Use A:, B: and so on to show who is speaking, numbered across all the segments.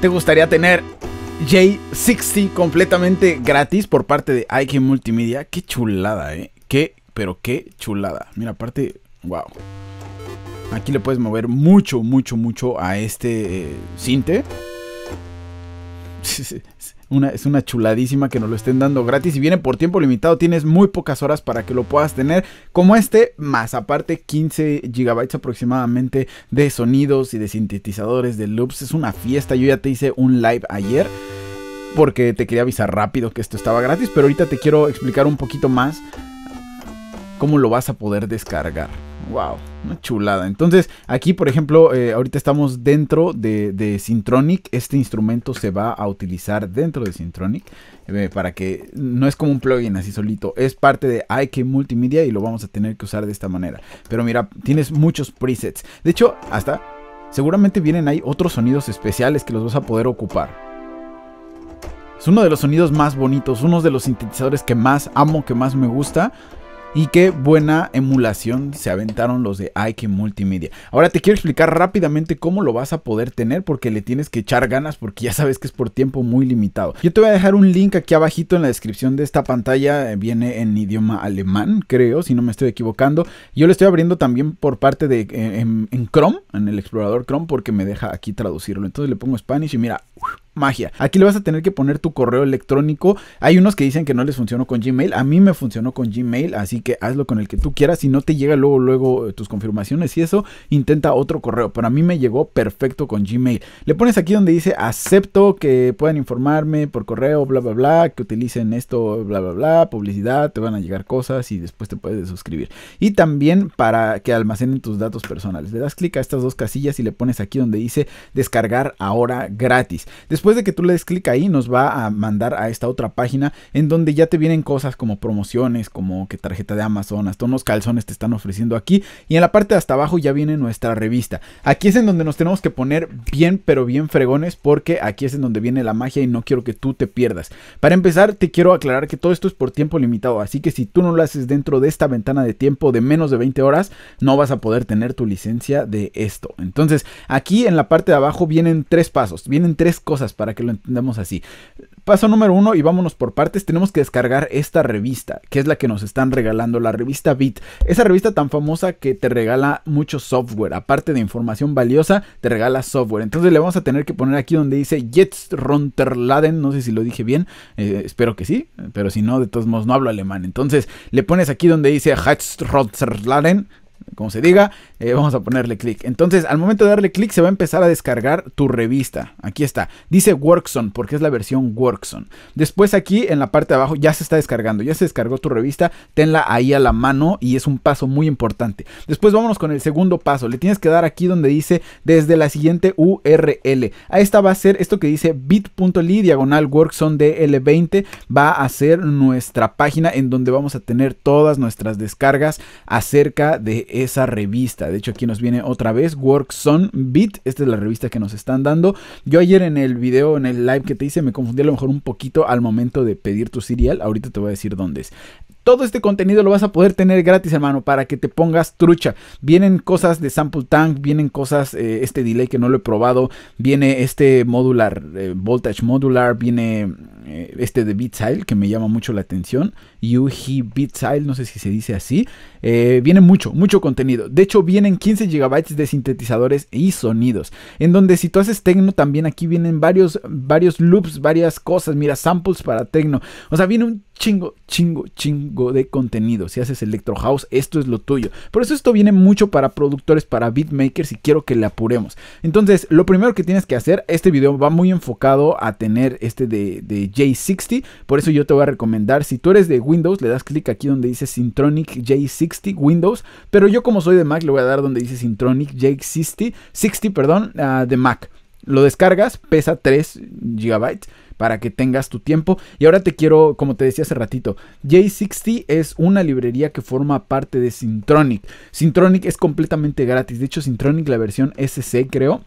A: ¿Te gustaría tener J60 completamente gratis por parte de IK Multimedia? ¡Qué chulada, eh! ¡Qué, pero qué chulada! Mira, aparte, wow. Aquí le puedes mover mucho, mucho, mucho a este eh, Sí, sí es una chuladísima que nos lo estén dando gratis. Y viene por tiempo limitado, tienes muy pocas horas para que lo puedas tener. Como este, más aparte 15 GB aproximadamente de sonidos y de sintetizadores, de loops. Es una fiesta. Yo ya te hice un live ayer porque te quería avisar rápido que esto estaba gratis. Pero ahorita te quiero explicar un poquito más cómo lo vas a poder descargar. Wow, una chulada. Entonces, aquí, por ejemplo, eh, ahorita estamos dentro de, de, Syntronic. Este instrumento se va a utilizar dentro de Syntronic eh, para que no es como un plugin así solito. Es parte de IK Multimedia y lo vamos a tener que usar de esta manera. Pero mira, tienes muchos presets. De hecho, hasta seguramente vienen ahí otros sonidos especiales que los vas a poder ocupar. Es uno de los sonidos más bonitos, uno de los sintetizadores que más amo, que más me gusta. Y qué buena emulación se aventaron los de Ike Multimedia. Ahora te quiero explicar rápidamente cómo lo vas a poder tener porque le tienes que echar ganas porque ya sabes que es por tiempo muy limitado. Yo te voy a dejar un link aquí abajito en la descripción de esta pantalla. Eh, viene en idioma alemán, creo, si no me estoy equivocando. Yo lo estoy abriendo también por parte de eh, en, Chrome, en el explorador Chrome, porque me deja aquí traducirlo. Entonces le pongo Spanish y mira magia. Aquí le vas a tener que poner tu correo electrónico. Hay unos que dicen que no les funcionó con Gmail. A mí me funcionó con Gmail, así que hazlo con el que tú quieras. Si no te llega luego, luego eh, tus confirmaciones y eso, intenta otro correo. Pero a mí me llegó perfecto con Gmail. Le pones aquí donde dice acepto que puedan informarme por correo, bla, bla, bla, que utilicen esto, bla, bla, bla, publicidad, te van a llegar cosas y después te puedes suscribir. Y también para que almacenen tus datos personales. Le das clic a estas dos casillas y le pones aquí donde dice descargar ahora gratis. Después Después de que tú le des clic ahí, nos va a mandar a esta otra página en donde ya te vienen cosas como promociones, como que tarjeta de Amazon, hasta unos calzones te están ofreciendo aquí. Y en la parte de hasta abajo ya viene nuestra revista. Aquí es en donde nos tenemos que poner bien, pero bien fregones, porque aquí es en donde viene la magia y no quiero que tú te pierdas. Para empezar, te quiero aclarar que todo esto es por tiempo limitado, así que si tú no lo haces dentro de esta ventana de tiempo de menos de 20 horas, no vas a poder tener tu licencia de esto. Entonces, aquí en la parte de abajo vienen tres pasos, vienen tres cosas para que lo entendamos así. Paso número uno, y vámonos por partes, tenemos que descargar esta revista, que es la que nos están regalando, la revista Bit. Esa revista tan famosa que te regala mucho software, aparte de información valiosa, te regala software. Entonces le vamos a tener que poner aquí donde dice Jets Runterladen, no sé si lo dije bien, eh, espero que sí, pero si no, de todos modos no hablo alemán. Entonces le pones aquí donde dice Jets Runterladen, como se diga, eh, vamos a ponerle clic. Entonces, al momento de darle clic, se va a empezar a descargar tu revista. Aquí está. Dice Workson, porque es la versión Workson. Después aquí, en la parte de abajo, ya se está descargando. Ya se descargó tu revista. Tenla ahí a la mano y es un paso muy importante. Después vámonos con el segundo paso. Le tienes que dar aquí donde dice desde la siguiente URL. A esta va a ser esto que dice bit.ly diagonal Workson DL20. Va a ser nuestra página en donde vamos a tener todas nuestras descargas acerca de esa revista. De hecho, aquí nos viene otra vez Works on Beat. Esta es la revista que nos están dando. Yo ayer en el video, en el live que te hice, me confundí a lo mejor un poquito al momento de pedir tu serial. Ahorita te voy a decir dónde es. Todo este contenido lo vas a poder tener gratis, hermano, para que te pongas trucha. Vienen cosas de Sample Tank, vienen cosas, eh, este delay que no lo he probado, viene este modular, eh, voltage modular, viene eh, este de Beatsile que me llama mucho la atención, UG Beatsile, no sé si se dice así. viene mucho, mucho contenido. De hecho, vienen 15 GB de sintetizadores y sonidos, en donde si tú haces techno, también aquí vienen varios, varios loops, varias cosas. Mira, samples para techno. O sea, viene un chingo, chingo, chingo de contenido. Si haces electro house, esto es lo tuyo. Por eso esto viene mucho para productores, para beatmakers y quiero que le apuremos. Entonces, lo primero que tienes que hacer, este video va muy enfocado a tener este de, J60. Por eso yo te voy a recomendar, si tú eres de Windows, le das clic aquí donde dice Syntronic J60 Windows. Pero yo como soy de Mac, le voy a dar donde dice Syntronic J60, 60, perdón, ah, de Mac. Lo descargas, pesa 3 GB para que tengas tu tiempo. Y ahora te quiero, como te decía hace ratito, J60 es una librería que forma parte de Syntronic. Syntronic es completamente gratis. De hecho, Syntronic, la versión SC, creo,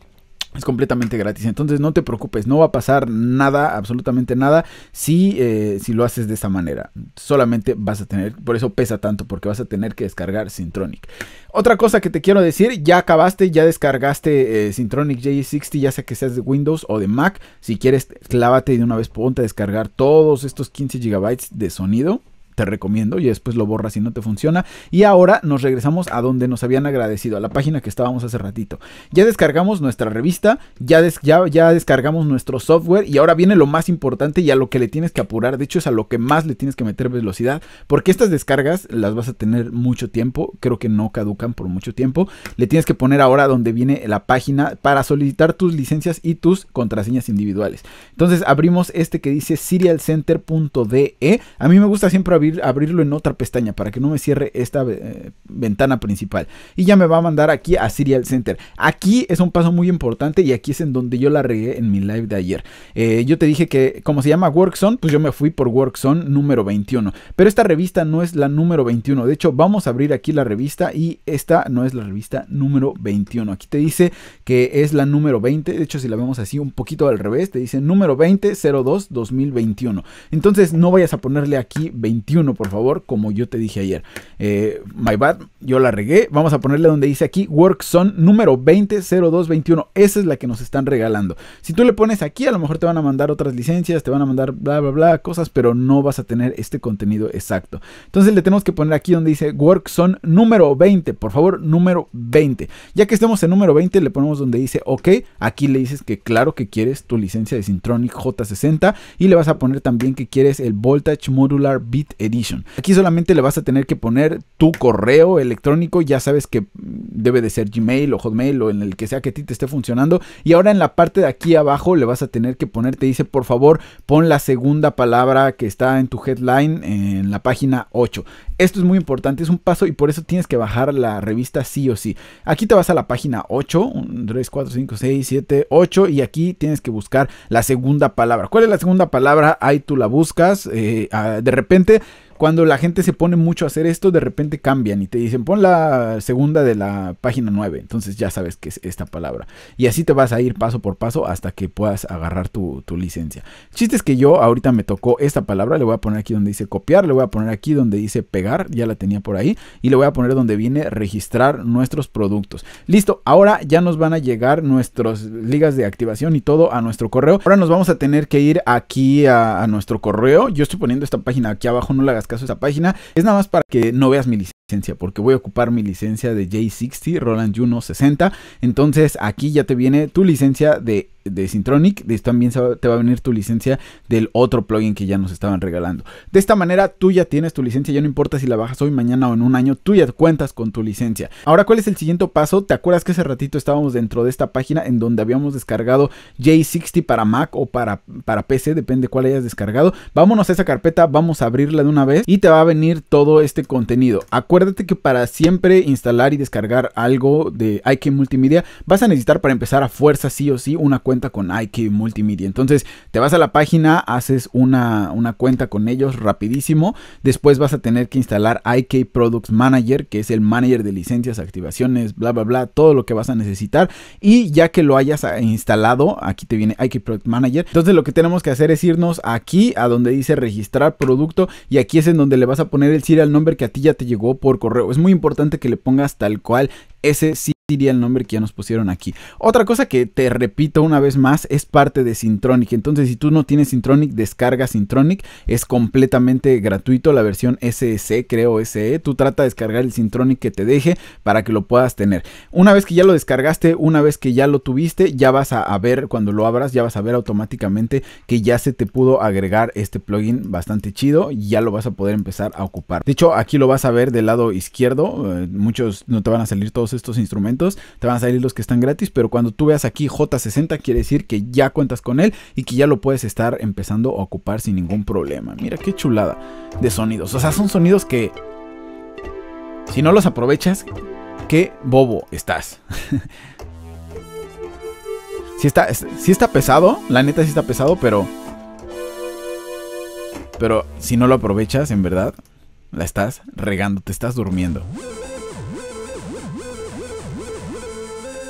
A: es completamente gratis. Entonces no te preocupes, no va a pasar nada, absolutamente nada, si, eh, lo haces de esta manera. Solamente vas a tener, por eso pesa tanto, porque vas a tener que descargar Syntronic. Otra cosa que te quiero decir, ya acabaste, ya descargaste eh, Syntronic J60, ya sea que seas de Windows o de Mac. Si quieres, clávate de una vez, ponte a descargar todos estos 15 GB de sonido te recomiendo y después lo borras si no te funciona. Y ahora nos regresamos a donde nos habían agradecido, a la página que estábamos hace ratito. Ya descargamos nuestra revista, ya, ya, ya descargamos nuestro software y ahora viene lo más importante y a lo que le tienes que apurar. De hecho es a lo que más le tienes que meter velocidad porque estas descargas las vas a tener mucho tiempo. Creo que no caducan por mucho tiempo. Le tienes que poner ahora donde viene la página para solicitar tus licencias y tus contraseñas individuales. Entonces abrimos este que dice serialcenter.de. E. A mí me gusta siempre abrir abrirlo en otra pestaña para que no me cierre esta eh, ventana principal. Y ya me va a mandar aquí a Serial Center. Aquí es un paso muy importante y aquí es en donde yo la regué en mi live de ayer. Eh, yo te dije que como se llama Workzone, pues yo me fui por Workzone número 21. Pero esta revista no es la número 21. De hecho, vamos a abrir aquí la revista y esta no es la revista número 21. Aquí te dice que es la número 20. De hecho, si la vemos así un poquito al revés, te dice número 20 2021. Entonces no vayas a ponerle aquí 21 por favor, como yo te dije ayer. Eh, my bad, yo la regué. Vamos a ponerle donde dice aquí Workzone número 200221. Esa es la que nos están regalando. Si tú le pones aquí, a lo mejor te van a mandar otras licencias, te van a mandar bla, bla, bla, cosas, pero no vas a tener este contenido exacto. Entonces le tenemos que poner aquí donde dice Workzone número 20, por favor, número 20. Ya que estemos en número 20, le ponemos donde dice OK. Aquí le dices que claro que quieres tu licencia de Syntronic J60 y le vas a poner también que quieres el Voltage Modular bit Edition. Aquí solamente le vas a tener que poner tu correo electrónico, ya sabes que debe de ser Gmail o Hotmail o en el que sea que a ti te esté funcionando. Y ahora en la parte de aquí abajo le vas a tener que poner, te dice por favor pon la segunda palabra que está en tu headline en la página 8. Esto es muy importante, es un paso y por eso tienes que bajar la revista sí o sí. Aquí te vas a la página 8, 1, 3, 4, 5, 6, 7, 8 y aquí tienes que buscar la segunda palabra. ¿Cuál es la segunda palabra? Ahí tú la buscas. Eh, ah, de repente cuando la gente se pone mucho a hacer esto, de repente cambian y te dicen, pon la segunda de la página 9. Entonces ya sabes que es esta palabra. Y así te vas a ir paso por paso hasta que puedas agarrar tu, licencia. chiste es que yo ahorita me tocó esta palabra. Le voy a poner aquí donde dice copiar. Le voy a poner aquí donde dice pegar. Ya la tenía por ahí. Y le voy a poner donde viene registrar nuestros productos. Listo. Ahora ya nos van a llegar nuestras ligas de activación y todo a nuestro correo. Ahora nos vamos a tener que ir aquí a, a nuestro correo. Yo estoy poniendo esta página aquí abajo. No la caso esa página. Es nada más para que no veas mi porque voy a ocupar mi licencia de J60, Roland Juno 60. Entonces aquí ya te viene tu licencia de, de Syntronic, de, también te va a venir tu licencia del otro plugin que ya nos estaban regalando. De esta manera tú ya tienes tu licencia, ya no importa si la bajas hoy, mañana o en un año, tú ya cuentas con tu licencia. Ahora, ¿cuál es el siguiente paso? ¿Te acuerdas que hace ratito estábamos dentro de esta página en donde habíamos descargado J60 para Mac o para, para PC, depende cuál hayas descargado? Vámonos a esa carpeta, vamos a abrirla de una vez y te va a venir todo este contenido. Acu acuérdate que para siempre instalar y descargar algo de IK Multimedia, vas a necesitar para empezar a fuerza sí o sí una cuenta con IK Multimedia. Entonces, te vas a la página, haces una, una cuenta con ellos rapidísimo. Después vas a tener que instalar IK Products Manager, que es el manager de licencias, activaciones, bla, bla, bla, todo lo que vas a necesitar. Y ya que lo hayas ah, instalado, aquí te viene IK Product Manager. Entonces, lo que tenemos que hacer es irnos aquí a donde dice registrar producto y aquí es en donde le vas a poner el serial number que a ti ya te llegó por correo. Es muy importante que le pongas tal cual ese sí diría el nombre que ya nos pusieron aquí. Otra cosa que te repito una vez más es parte de Syntronic. Entonces, si tú no tienes Syntronic, descarga Syntronic. Es completamente gratuito la versión SS, creo SE. Tú trata de descargar el Syntronic que te deje para que lo puedas tener. Una vez que ya lo descargaste, una vez que ya lo tuviste, ya vas a, ver cuando lo abras, ya vas a ver automáticamente que ya se te pudo agregar este plugin bastante chido ya lo vas a poder empezar a ocupar. De hecho, aquí lo vas a ver del lado izquierdo. Eh, muchos no te van a salir todos estos instrumentos te van a salir los que están gratis, pero cuando tú veas aquí J60 quiere decir que ya cuentas con él y que ya lo puedes estar empezando a ocupar sin ningún problema. Mira qué chulada de sonidos. O sea, son sonidos que si no los aprovechas, qué bobo estás. Si está, está pesado, la neta sí está pesado, pero... Pero si no lo aprovechas, en verdad, la estás regando, te estás durmiendo.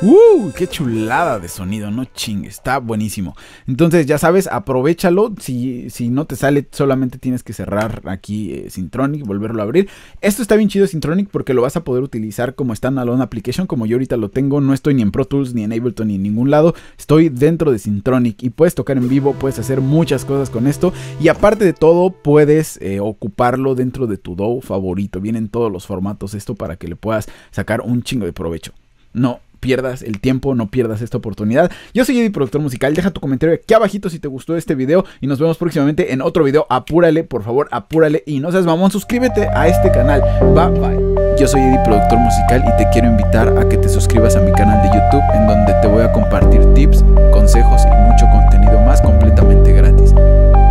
A: ¡Uh! ¡Qué chulada de sonido! No ching, está buenísimo. Entonces, ya sabes, aprovechalo. Si, si no te sale, solamente tienes que cerrar aquí eh, Syntronic, y volverlo a abrir. Esto está bien chido Syntronic porque lo vas a poder utilizar como standalone application. Como yo ahorita lo tengo, no estoy ni en Pro Tools, ni en Ableton, ni en ningún lado. Estoy dentro de Sintronic y puedes tocar en vivo, puedes hacer muchas cosas con esto. Y aparte de todo, puedes eh, ocuparlo dentro de tu DAW favorito. Vienen todos los formatos esto para que le puedas sacar un chingo de provecho. No, pierdas el tiempo, no pierdas esta oportunidad. Yo soy Eddie, productor musical. Deja tu comentario aquí abajito si te gustó este video y nos vemos próximamente en otro video. Apúrale, por favor, apúrale y no seas mamón, suscríbete a este canal. Bye bye. Yo soy Eddie, productor musical y te quiero invitar a que te suscribas a mi canal de YouTube en donde te voy a compartir tips, consejos y mucho contenido más completamente gratis.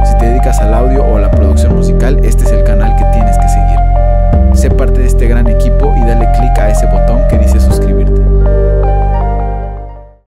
A: Si te dedicas al audio o a la producción musical, este es el canal que tienes que seguir. Sé parte de este gran equipo y dale click a ese botón que dice suscribir.